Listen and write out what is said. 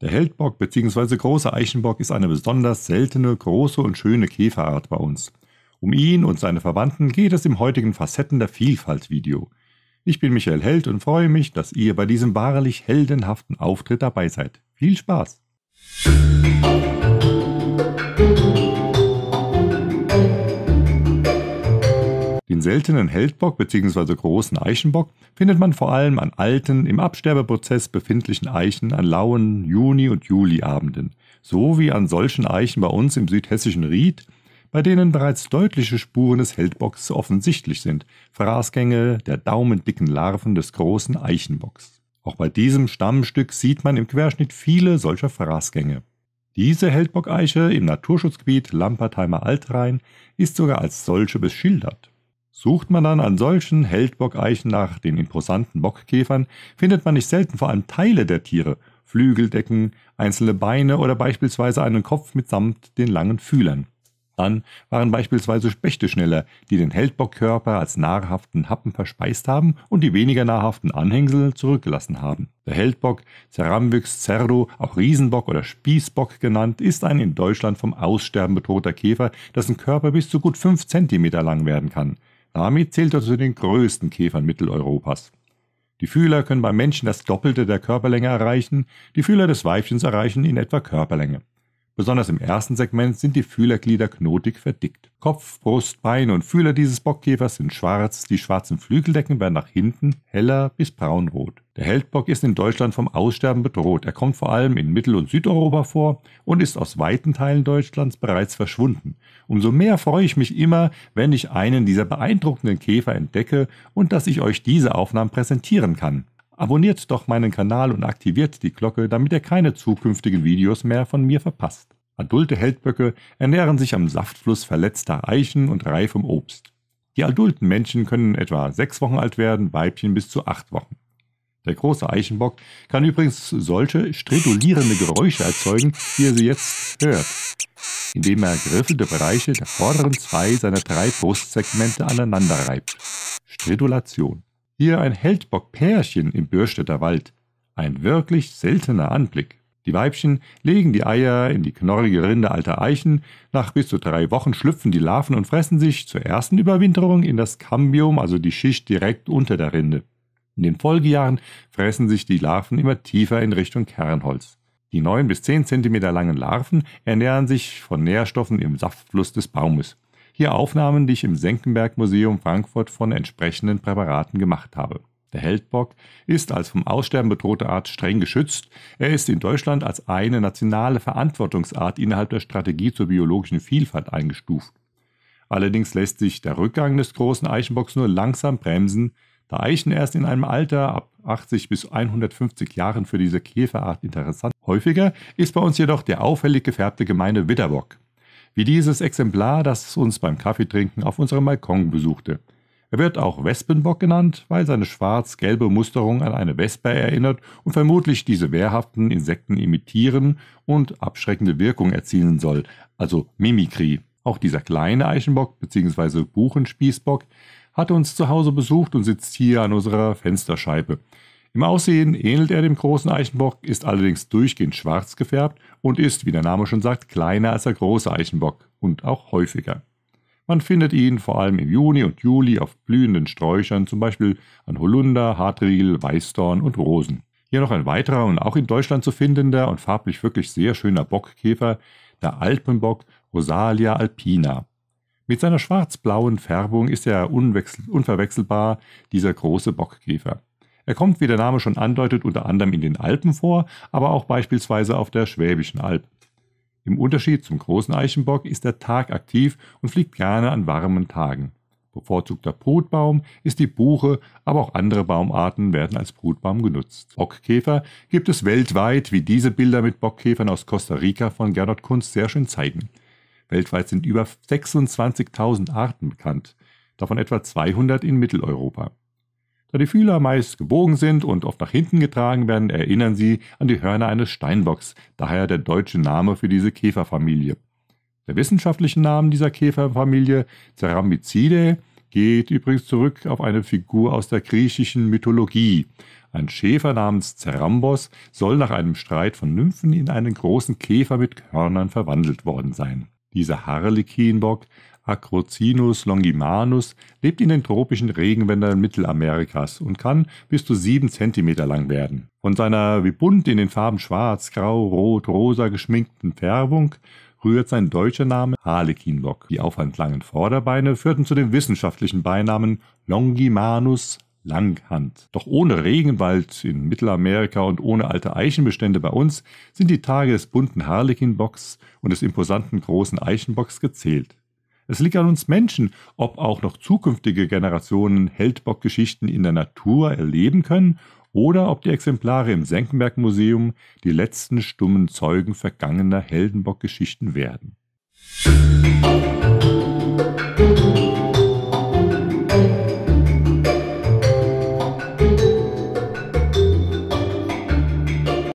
Der Heldbock bzw. große Eichenbock ist eine besonders seltene, große und schöne Käferart bei uns. Um ihn und seine Verwandten geht es im heutigen Facetten der Vielfalt Video. Ich bin Michael Held und freue mich, dass ihr bei diesem wahrlich heldenhaften Auftritt dabei seid. Viel Spaß! Musik Den seltenen Heldbock bzw. großen Eichenbock findet man vor allem an alten, im Absterbeprozess befindlichen Eichen an lauen Juni- und Juliabenden, sowie an solchen Eichen bei uns im südhessischen Ried, bei denen bereits deutliche Spuren des Heldbocks offensichtlich sind, Fraßgänge der daumendicken Larven des großen Eichenbocks. Auch bei diesem Stammstück sieht man im Querschnitt viele solcher Fraßgänge. Diese Heldbockeiche im Naturschutzgebiet Lampertheimer Altrhein ist sogar als solche beschildert. Sucht man dann an solchen Heldbockeichen nach den imposanten Bockkäfern, findet man nicht selten vor allem Teile der Tiere, Flügeldecken, einzelne Beine oder beispielsweise einen Kopf mitsamt den langen Fühlern. Dann waren beispielsweise Spechte schneller, die den Heldbockkörper als nahrhaften Happen verspeist haben und die weniger nahrhaften Anhängsel zurückgelassen haben. Der Heldbock, Cerambyx cerdo, auch Riesenbock oder Spießbock genannt, ist ein in Deutschland vom Aussterben bedrohter Käfer, dessen Körper bis zu gut 5 cm lang werden kann. Rami zählt zu den größten Käfern Mitteleuropas. Die Fühler können beim Menschen das Doppelte der Körperlänge erreichen, die Fühler des Weibchens erreichen in etwa Körperlänge. Besonders im ersten Segment sind die Fühlerglieder knotig verdickt. Kopf, Brust, Beine und Fühler dieses Bockkäfers sind schwarz, die schwarzen Flügeldecken werden nach hinten heller bis braunrot. Der Heldbock ist in Deutschland vom Aussterben bedroht. Er kommt vor allem in Mittel- und Südeuropa vor und ist aus weiten Teilen Deutschlands bereits verschwunden. Umso mehr freue ich mich immer, wenn ich einen dieser beeindruckenden Käfer entdecke und dass ich euch diese Aufnahmen präsentieren kann. Abonniert doch meinen Kanal und aktiviert die Glocke, damit ihr keine zukünftigen Videos mehr von mir verpasst. Adulte Heldböcke ernähren sich am Saftfluss verletzter Eichen und reifem Obst. Die adulten Männchen können etwa sechs Wochen alt werden, Weibchen bis zu acht Wochen. Der große Eichenbock kann übrigens solche stridulierende Geräusche erzeugen, wie er sie jetzt hört, indem er griffelte Bereiche der vorderen zwei seiner drei Brustsegmente aneinander reibt. Stridulation. Hier ein Heldbock-Pärchen im Bürstetter Wald. Ein wirklich seltener Anblick. Die Weibchen legen die Eier in die knorrige Rinde alter Eichen. Nach bis zu drei Wochen schlüpfen die Larven und fressen sich zur ersten Überwinterung in das Cambium, also die Schicht direkt unter der Rinde. In den Folgejahren fressen sich die Larven immer tiefer in Richtung Kernholz. Die 9 bis 10 cm langen Larven ernähren sich von Nährstoffen im Saftfluss des Baumes. Hier Aufnahmen, die ich im Senckenberg Museum Frankfurt von entsprechenden Präparaten gemacht habe. Der Heldbock ist als vom Aussterben bedrohte Art streng geschützt. Er ist in Deutschland als eine nationale Verantwortungsart innerhalb der Strategie zur biologischen Vielfalt eingestuft. Allerdings lässt sich der Rückgang des großen Eichenbocks nur langsam bremsen, da Eichen erst in einem Alter ab 80 bis 150 Jahren für diese Käferart interessant. Häufiger ist bei uns jedoch der auffällig gefärbte gemeine Witterbock. Wie dieses Exemplar, das uns beim Kaffeetrinken auf unserem Balkon besuchte. Er wird auch Wespenbock genannt, weil seine schwarz-gelbe Musterung an eine Wespe erinnert und vermutlich diese wehrhaften Insekten imitieren und abschreckende Wirkung erzielen soll, also Mimikrie. Auch dieser kleine Eichenbock bzw. Buchenspießbock hat uns zu Hause besucht und sitzt hier an unserer Fensterscheibe. Im Aussehen ähnelt er dem großen Eichenbock, ist allerdings durchgehend schwarz gefärbt und ist, wie der Name schon sagt, kleiner als der große Eichenbock und auch häufiger. Man findet ihn vor allem im Juni und Juli auf blühenden Sträuchern, zum Beispiel an Holunder, Hartriegel, Weißdorn und Rosen. Hier noch ein weiterer und auch in Deutschland zu findender und farblich wirklich sehr schöner Bockkäfer, der Alpenbock Rosalia alpina. Mit seiner schwarz-blauen Färbung ist er unverwechselbar dieser große Bockkäfer. Er kommt, wie der Name schon andeutet, unter anderem in den Alpen vor, aber auch beispielsweise auf der Schwäbischen Alb. Im Unterschied zum großen Eichenbock ist er tagaktiv und fliegt gerne an warmen Tagen. Bevorzugter Brutbaum ist die Buche, aber auch andere Baumarten werden als Brutbaum genutzt. Bockkäfer gibt es weltweit, wie diese Bilder mit Bockkäfern aus Costa Rica von Gernot Kunz sehr schön zeigen. Weltweit sind über 26.000 Arten bekannt, davon etwa 200 in Mitteleuropa. Da die Fühler meist gebogen sind und oft nach hinten getragen werden, erinnern sie an die Hörner eines Steinbocks, daher der deutsche Name für diese Käferfamilie. Der wissenschaftliche Name dieser Käferfamilie, Ceramycidae, geht übrigens zurück auf eine Figur aus der griechischen Mythologie. Ein Schäfer namens Cerambos soll nach einem Streit von Nymphen in einen großen Käfer mit Hörnern verwandelt worden sein. Dieser Harlekinbock Acrocinus longimanus lebt in den tropischen Regenwäldern Mittelamerikas und kann bis zu sieben Zentimeter lang werden. Von seiner wie bunt in den Farben schwarz, grau, rot, rosa geschminkten Färbung rührt sein deutscher Name Harlekinbock. Die aufwandlangen Vorderbeine führten zu dem wissenschaftlichen Beinamen Longimanus Langhand. Doch ohne Regenwald in Mittelamerika und ohne alte Eichenbestände bei uns sind die Tage des bunten Harlekinbocks und des imposanten großen Eichenbocks gezählt. Es liegt an uns Menschen, ob auch noch zukünftige Generationen Heldbock-Geschichten in der Natur erleben können oder ob die Exemplare im Senckenberg-Museum die letzten stummen Zeugen vergangener Heldenbock-Geschichten werden. Musik